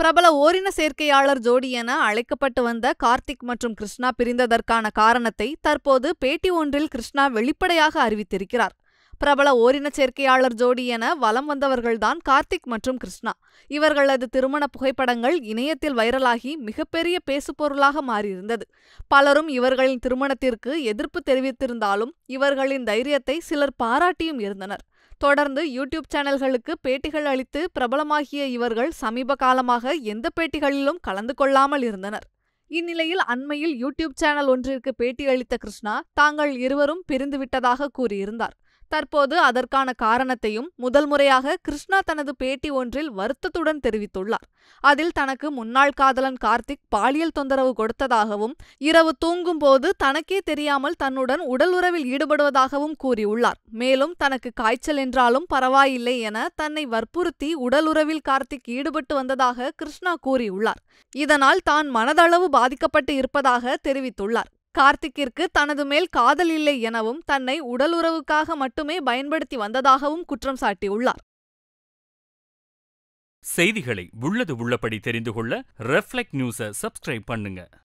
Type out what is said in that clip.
பிரபல ஓரின சேர்க்கையாளர் ஜோடி என அழைக்கப்பட்டு வந்த கார்த்திக் மற்றும் கிருஷ்ணா பிரிந்ததற்கான காரணத்தை தற்போது பேட்டி ஒன்றில் கிருஷ்ணா வெளிப்படையாக அறிவித்திருக்கிறார் பிரபல ஓரின சேர்க்கையாளர் ஜோடி என வலம் வந்தவர்கள்தான் கார்த்திக் மற்றும் கிருஷ்ணா இவர்களது திருமண புகைப்படங்கள் இணையத்தில் வைரலாகி மிகப்பெரிய பேசுபொருளாக மாறியிருந்தது பலரும் இவர்களின் திருமணத்திற்கு எதிர்ப்பு தெரிவித்திருந்தாலும் இவர்களின் தைரியத்தை சிலர் பாராட்டியும் இருந்தனர் தொடர்ந்து யூடியூப் சேனல்களுக்கு பேட்டிகள் அளித்து பிரபலமாகிய இவர்கள் சமீப காலமாக எந்த பேட்டிகளிலும் கலந்து கொள்ளாமல் இருந்தனர் இந்நிலையில் அண்மையில் யூடியூப் சேனல் ஒன்றிற்கு பேட்டியளித்த கிருஷ்ணா தாங்கள் இருவரும் பிரிந்துவிட்டதாக கூறியிருந்தார் தற்போது அதற்கான காரணத்தையும் முதல் முறையாக கிருஷ்ணா தனது பேட்டி ஒன்றில் வருத்தத்துடன் தெரிவித்துள்ளார் அதில் தனக்கு முன்னாள் காதலன் கார்த்திக் பாலியல் தொந்தரவு கொடுத்ததாகவும் இரவு தூங்கும் போது தனக்கே தெரியாமல் தன்னுடன் உடல் உறவில் ஈடுபடுவதாகவும் கூறியுள்ளார் மேலும் தனக்கு காய்ச்சல் என்றாலும் பரவாயில்லை என தன்னை வற்புறுத்தி உடல் உறவில் கார்த்திக் ஈடுபட்டு வந்ததாக கிருஷ்ணா கூறியுள்ளார் இதனால் தான் மனதளவு பாதிக்கப்பட்டு இருப்பதாக தெரிவித்துள்ளார் கார்த்திக்கிற்கு தனது மேல் காதல் இல்லை எனவும் தன்னை உடலுறவுக்காக மட்டுமே பயன்படுத்தி வந்ததாகவும் குற்றம் சாட்டியுள்ளார் செய்திகளை உள்ளது உள்ளபடி தெரிந்து கொள்ள ரெஃப்ளெக்ட் நியூஸை சப்ஸ்கிரைப் பண்ணுங்க